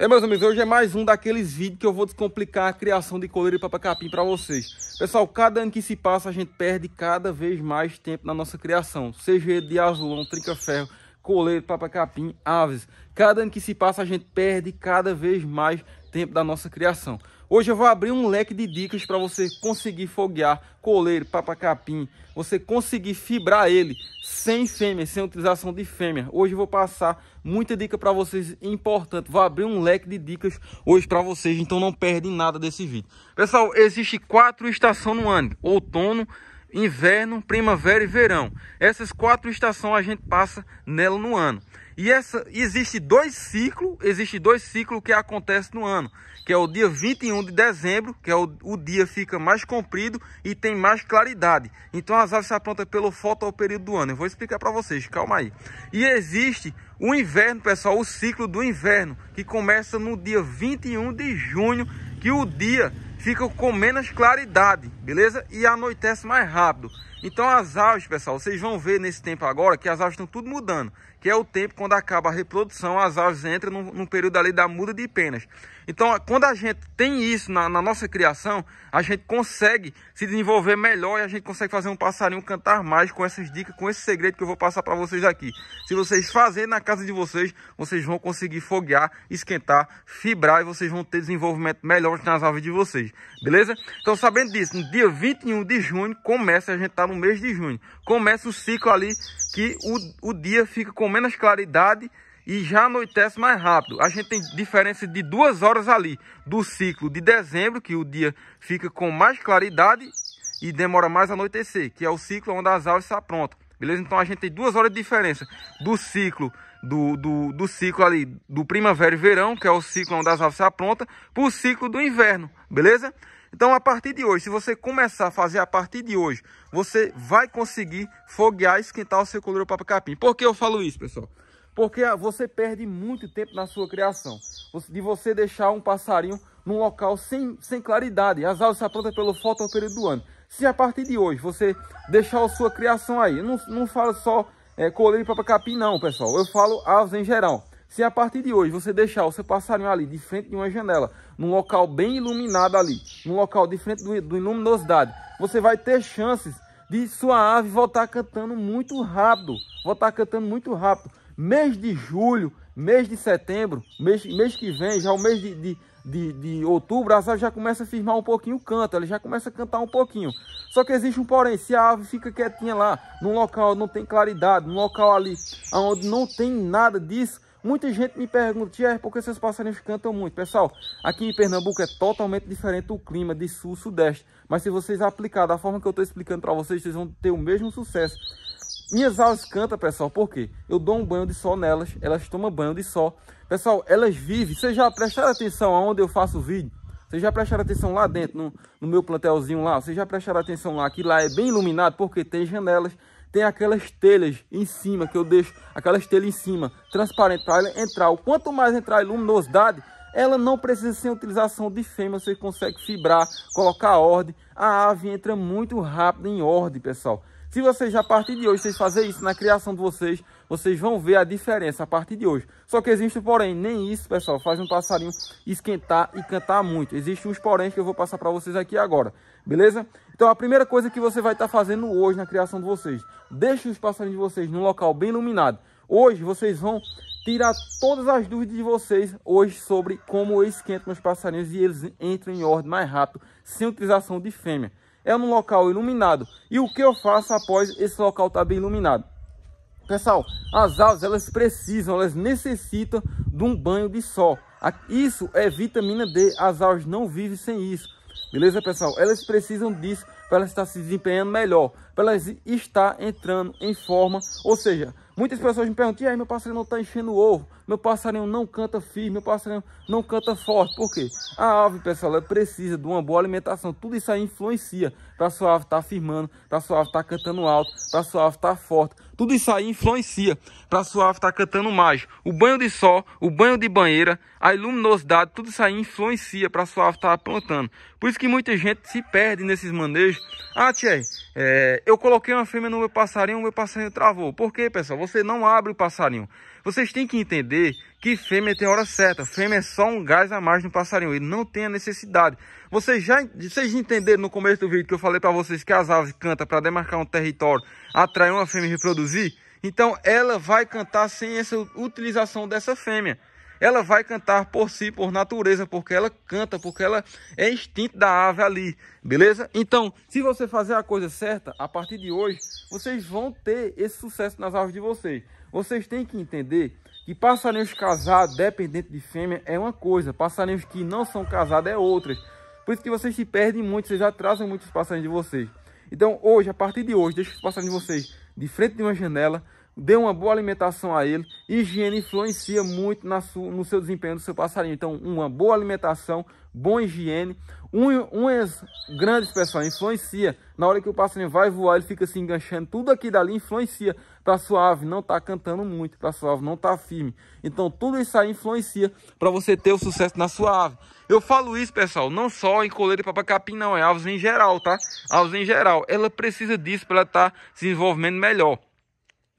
É, meus amigos, hoje é mais um daqueles vídeos que eu vou descomplicar a criação de coleira e papacapim para vocês. Pessoal, cada ano que se passa, a gente perde cada vez mais tempo na nossa criação. Seja de azulão, trinca-ferro, coleiro, papacapim, aves. Cada ano que se passa, a gente perde cada vez mais tempo da nossa criação. Hoje eu vou abrir um leque de dicas para você conseguir foguear coleiro, papacapim, você conseguir fibrar ele sem fêmea, sem utilização de fêmea. Hoje eu vou passar muita dica para vocês importante. Vou abrir um leque de dicas hoje para vocês, então não perdem nada desse vídeo. Pessoal, existe quatro estações no ano: outono, inverno, primavera e verão. Essas quatro estações a gente passa nela no ano. E essa existe dois ciclos, existe dois ciclos que acontece no ano, que é o dia 21 de dezembro, que é o, o dia fica mais comprido e tem mais claridade. Então as aves se aprontam pelo foto ao período do ano. Eu vou explicar para vocês, calma aí. E existe o inverno, pessoal, o ciclo do inverno, que começa no dia 21 de junho, que o dia fica com menos claridade, beleza? E anoitece mais rápido. Então as aves, pessoal, vocês vão ver nesse tempo agora que as aves estão tudo mudando que é o tempo quando acaba a reprodução, as aves entram num, num período ali da muda de penas. Então, quando a gente tem isso na, na, nossa criação, a gente consegue se desenvolver melhor e a gente consegue fazer um passarinho cantar mais com essas dicas, com esse segredo que eu vou passar para vocês aqui. Se vocês fazerem na casa de vocês, vocês vão conseguir foguear, esquentar, fibrar e vocês vão ter desenvolvimento melhor nas aves de vocês, beleza? Então, sabendo disso, no dia 21 de junho, começa, a gente está no mês de junho, começa o ciclo ali que o, o dia fica com menos claridade e já anoitece mais rápido. A gente tem diferença de duas horas ali do ciclo de dezembro, que o dia fica com mais claridade e demora mais a anoitecer, que é o ciclo onde as aves se aprontam. Beleza? Então a gente tem duas horas de diferença do ciclo do, do, do ciclo ali do primavera e verão, que é o ciclo onde as aves se aprontam, para o ciclo do inverno, beleza? Então, a partir de hoje, se você começar a fazer a partir de hoje, você vai conseguir foguear e esquentar o seu para capim. Por que eu falo isso, pessoal? Porque ah, você perde muito tempo na sua criação. De você deixar um passarinho num local sem, sem claridade. As aves se aprontam pelo período do ano. Se a partir de hoje você deixar a sua criação aí, eu não, não falo só é, coleiro e capim, não, pessoal. Eu falo aves em geral. Se a partir de hoje você deixar o seu passarinho ali de frente de uma janela, num local bem iluminado ali, num local de frente do, do luminosidade, você vai ter chances de sua ave voltar cantando muito rápido, voltar cantando muito rápido. Mês de julho, mês de setembro, mês, mês que vem, já o mês de, de, de, de outubro, a ave já começa a firmar um pouquinho o canto, ela já começa a cantar um pouquinho. Só que existe um porém, se a ave fica quietinha lá, num local não tem claridade, num local ali onde não tem nada disso, Muita gente me pergunta, Tiago, por que seus passarinhos cantam muito? Pessoal, aqui em Pernambuco é totalmente diferente o clima de sul-sudeste. Mas se vocês aplicar da forma que eu estou explicando para vocês, vocês vão ter o mesmo sucesso. Minhas aves cantam, pessoal, por quê? Eu dou um banho de sol nelas, elas tomam banho de sol. Pessoal, elas vivem. Vocês já prestaram atenção aonde eu faço o vídeo? Vocês já prestaram atenção lá dentro, no, no meu plantelzinho lá? Vocês já prestaram atenção lá que lá é bem iluminado porque tem janelas tem aquelas telhas em cima, que eu deixo aquelas telhas em cima, transparente, para entrar. Quanto mais entrar a luminosidade, ela não precisa sem utilização de fêmea, você consegue fibrar, colocar ordem. A ave entra muito rápido em ordem, pessoal. Se vocês, a partir de hoje, vocês fazerem isso na criação de vocês, vocês vão ver a diferença a partir de hoje. Só que existe, porém, nem isso, pessoal, faz um passarinho esquentar e cantar muito. Existem uns porém que eu vou passar para vocês aqui agora, beleza? Então, a primeira coisa que você vai estar tá fazendo hoje na criação de vocês, deixe os passarinhos de vocês num local bem iluminado. Hoje, vocês vão tirar todas as dúvidas de vocês hoje sobre como eu esquento meus passarinhos e eles entram em ordem mais rápido, sem utilização de fêmea é num local iluminado. E o que eu faço após esse local estar tá bem iluminado? Pessoal, as aves elas precisam, elas necessitam de um banho de sol. Isso é vitamina D. As aves não vivem sem isso. Beleza, pessoal? Elas precisam disso para elas estar se desempenhando melhor para elas estar entrando em forma. Ou seja, muitas pessoas me perguntam, e aí meu passarinho não está enchendo o ovo, meu passarinho não canta firme, meu passarinho não canta forte. Por quê? A ave, pessoal, ela precisa de uma boa alimentação. Tudo isso aí influencia para sua ave estar tá firmando, para sua ave estar tá cantando alto, para sua ave estar tá forte. Tudo isso aí influencia para sua ave estar tá cantando mais. O banho de sol, o banho de banheira, a luminosidade, tudo isso aí influencia para sua ave estar tá plantando. Por isso que muita gente se perde nesses manejos. Ah, Tchê, é, eu coloquei uma fêmea no meu passarinho, o meu passarinho travou. Por quê, pessoal? Você não abre o passarinho. Vocês têm que entender que fêmea tem hora certa. Fêmea é só um gás a mais no passarinho. Ele não tem a necessidade. Vocês já vocês entenderam no começo do vídeo que eu falei para vocês que as aves cantam para demarcar um território, atrair uma fêmea e reproduzir? Então ela vai cantar sem essa utilização dessa fêmea ela vai cantar por si, por natureza, porque ela canta, porque ela é instinto da ave ali, beleza? Então, se você fazer a coisa certa, a partir de hoje, vocês vão ter esse sucesso nas aves de vocês. Vocês têm que entender que passarinhos casados, dependente de fêmea, é uma coisa, passarinhos que não são casados é outra. Por isso que vocês se perdem muito, vocês atrasam muito os passarinhos de vocês. Então, hoje, a partir de hoje, deixa os passarinhos de vocês de frente de uma janela, dê uma boa alimentação a ele. Higiene influencia muito na sua, no seu desempenho do seu passarinho. Então, uma boa alimentação, boa higiene. Um, unhas grandes, pessoal, influencia. Na hora que o passarinho vai voar, ele fica se enganchando. Tudo aqui dali influencia para a sua ave não estar tá cantando muito, para a sua ave não estar tá firme. Então, tudo isso aí influencia para você ter o sucesso na sua ave. Eu falo isso, pessoal, não só em coleira e papacapim, não. É aves em geral, tá? Aves em geral. Ela precisa disso para estar tá se desenvolvendo melhor.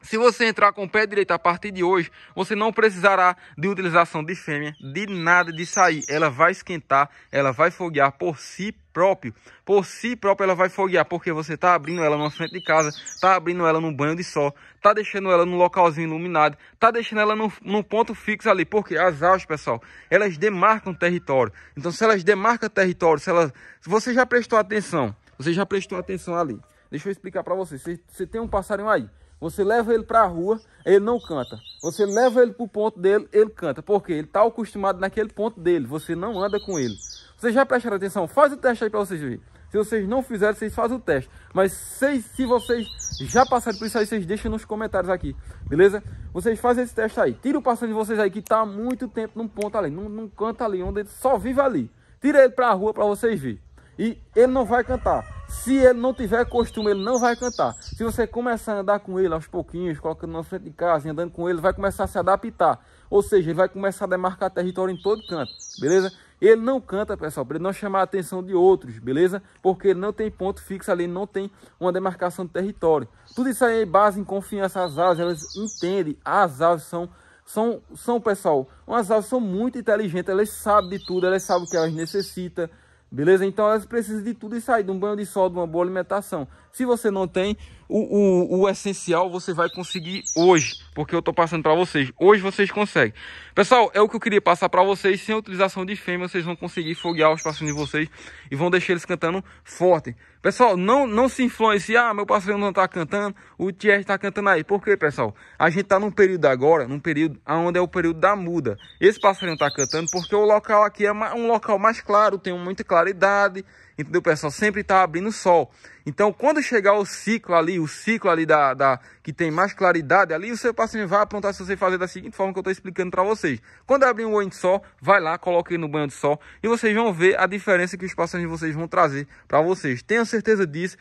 Se você entrar com o pé direito a partir de hoje, você não precisará de utilização de fêmea, de nada de sair. Ela vai esquentar, ela vai foguear por si próprio. Por si próprio ela vai foguear, porque você está abrindo ela na frente de casa, está abrindo ela num banho de sol, está deixando ela num localzinho iluminado, está deixando ela num, ponto fixo ali, porque as aves, pessoal, elas demarcam território. Então se elas demarcam território, se elas... Você já prestou atenção, você já prestou atenção ali. Deixa eu explicar para você, você tem um passarinho aí. Você leva ele para a rua, ele não canta. Você leva ele para o ponto dele, ele canta. Por quê? Ele está acostumado naquele ponto dele. Você não anda com ele. Vocês já prestaram atenção? Faz o teste aí para vocês verem. Se vocês não fizerem, vocês fazem o teste. Mas se, se vocês já passaram por isso aí, vocês deixam nos comentários aqui, beleza? Vocês fazem esse teste aí. Tira o parceiro de vocês aí que está há muito tempo num ponto ali, não num canto ali, onde ele só vive ali. Tira ele para a rua para vocês verem. E ele não vai cantar. Se ele não tiver costume, ele não vai cantar. Se você começar a andar com ele aos pouquinhos, colocando na frente de casa, andando com ele, vai começar a se adaptar. Ou seja, ele vai começar a demarcar território em todo canto, beleza? Ele não canta, pessoal, para ele não chamar a atenção de outros, beleza? Porque ele não tem ponto fixo ali, não tem uma demarcação de território. Tudo isso aí é base em confiança. As aves, elas entendem. As aves são, são, são pessoal, as aves são muito inteligentes. Elas sabem de tudo, elas sabem o que elas necessitam Beleza? Então elas precisam de tudo isso aí, de um banho de sol, de uma boa alimentação. Se você não tem, o, o, o essencial você vai conseguir hoje, porque eu estou passando para vocês. Hoje vocês conseguem. Pessoal, é o que eu queria passar para vocês. Sem a utilização de fêmea, vocês vão conseguir foguear os passarinhos de vocês e vão deixar eles cantando forte. Pessoal, não, não se influencie. Ah, meu passarinho não está cantando, o Thierry está cantando aí. Por quê, pessoal? A gente está num período agora, num período onde é o período da muda. Esse passarinho está cantando porque o local aqui é um local mais claro, tem muita claridade. Entendeu, pessoal? Sempre está abrindo sol. Então, quando chegar o ciclo ali, o ciclo ali da, da que tem mais claridade ali, o seu passarinho vai apontar se você fazer da seguinte forma que eu estou explicando para vocês. Quando abrir um banho de sol, vai lá, coloque no banho de sol e vocês vão ver a diferença que os passarinhos de vocês vão trazer para vocês. Tenha certeza disso.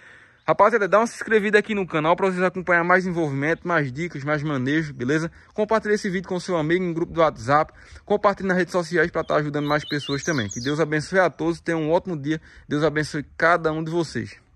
Rapaziada, dá uma se inscrevida aqui no canal para vocês acompanhar mais envolvimento, mais dicas, mais manejo, beleza? Compartilhe esse vídeo com seu amigo em grupo do WhatsApp, compartilhe nas redes sociais para estar tá ajudando mais pessoas também. Que Deus abençoe a todos, tenham um ótimo dia, Deus abençoe cada um de vocês.